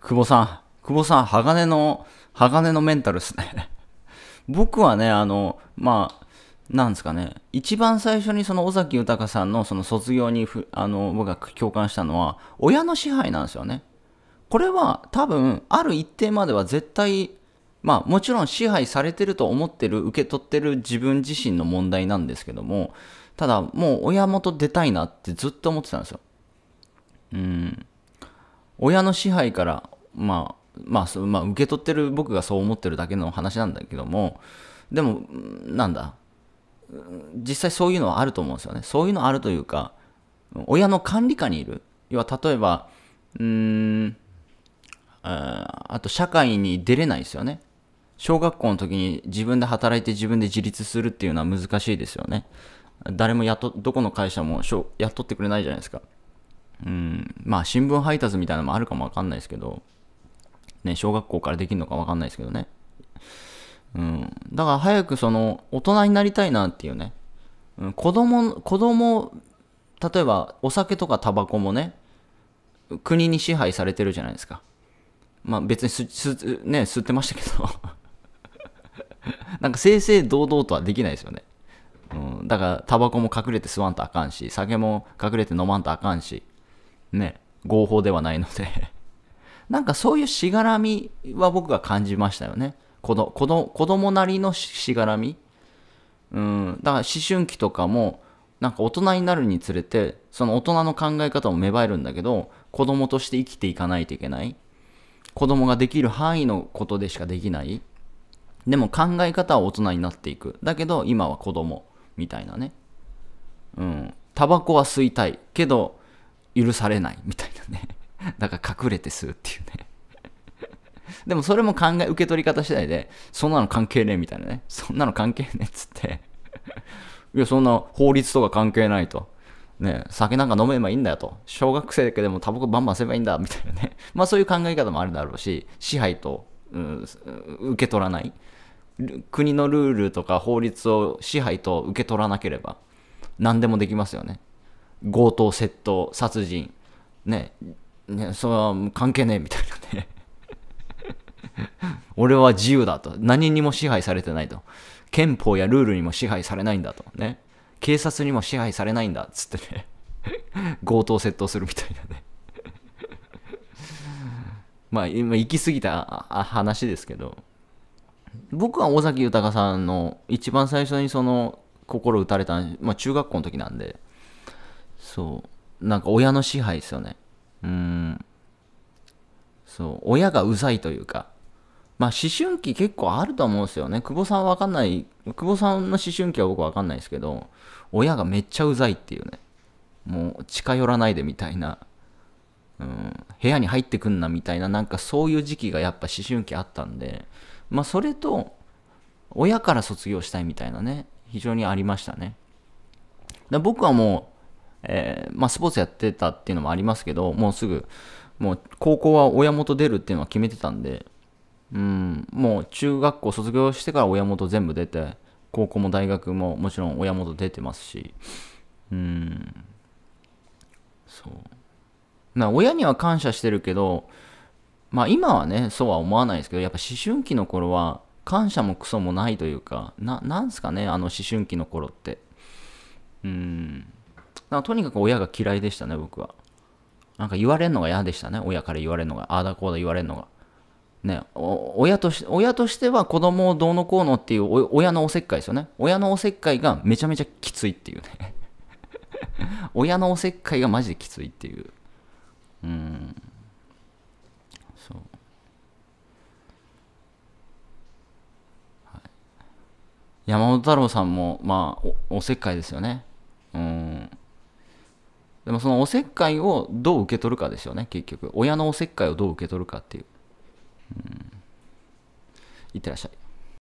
久保さん、久保さん、鋼の、鋼のメンタルですね 僕はね、あの、まあ、なんですかね、一番最初にその尾崎豊さんのその卒業にふあの僕が共感したのは、親の支配なんですよね。これは多分、ある一定までは絶対、まあもちろん支配されてると思ってる、受け取ってる自分自身の問題なんですけども、ただもう親元出たいなってずっと思ってたんですよ。うん。親の支配から、まあ、まあ、まあ、受け取ってる僕がそう思ってるだけの話なんだけども、でも、なんだ、実際そういうのはあると思うんですよね。そういうのあるというか、親の管理下にいる。要は、例えば、うーん、ああと社会に出れないですよね。小学校の時に自分で働いて自分で自立するっていうのは難しいですよね。誰も雇、どこの会社も雇ってくれないじゃないですか。うん、まあ新聞配達みたいなのもあるかもわかんないですけど、ね、小学校からできるのかわかんないですけどね。うん、だから早くその大人になりたいなっていうね、うん、子供子供例えばお酒とかタバコもね国に支配されてるじゃないですかまあ別にね、吸ってましたけど なんか正々堂々とはできないですよね、うん、だからタバコも隠れて吸わんとあかんし酒も隠れて飲まんとあかんしね、合法ではないので なんかそういうしがらみは僕が感じましたよね。子ど子ど子供なりのしがらみ。うん、だから思春期とかも、なんか大人になるにつれて、その大人の考え方も芽生えるんだけど、子供として生きていかないといけない。子供ができる範囲のことでしかできない。でも考え方は大人になっていく。だけど今は子供みたいなね。うん。タバコは吸いたい。けど許されないみたいなね。だから隠れて吸うっていうね。でもそれも考え、受け取り方次第で、そんなの関係ねえみたいなね。そんなの関係ねえっつって。いや、そんな法律とか関係ないと。ね、酒なんか飲めばいいんだよと。小学生だけでもタバコバンバン吸えばいいんだみたいなね。まあそういう考え方もあるだろうし、支配と、うん、受け取らない。国のルールとか法律を支配と受け取らなければ、何でもできますよね。強盗、窃盗、殺人、ね、ね、それは関係ねえみたいなね。俺は自由だと。何にも支配されてないと。憲法やルールにも支配されないんだと。ね。警察にも支配されないんだっつってね。強盗窃盗するみたいなね。まあ、今行き過ぎた話ですけど、僕は尾崎豊さんの一番最初にその心打たれた、まあ中学校の時なんで、そうなんか親の支配ですよねうんそう親がうざいというかまあ思春期結構あると思うんですよね久保さんわかんない久保さんの思春期は僕わかんないですけど親がめっちゃうざいっていうねもう近寄らないでみたいな、うん、部屋に入ってくんなみたいななんかそういう時期がやっぱ思春期あったんでまあそれと親から卒業したいみたいなね非常にありましたねだ僕はもえー、まあ、スポーツやってたっていうのもありますけど、もうすぐ、もう高校は親元出るっていうのは決めてたんで、うん、もう中学校卒業してから親元全部出て、高校も大学ももちろん親元出てますし、うん、そう。な親には感謝してるけど、まあ今はね、そうは思わないですけど、やっぱ思春期の頃は感謝もクソもないというか、な、なんすかね、あの思春期の頃って。うん。なとにかく親が嫌いでしたね、僕は。なんか言われるのが嫌でしたね、親から言われるのが。ああだこうだ言われるのが。ね、親とし親としては子供をどうのこうのっていう親のおせっかいですよね。親のおせっかいがめちゃめちゃきついっていうね。親のおせっかいがマジできついっていう。うん。そう。はい、山本太郎さんも、まあお、おせっかいですよね。でもそのおせっかいをどう受け取るかですよね、結局。親のおせっかいをどう受け取るかっていう。うん。いってらっしゃい。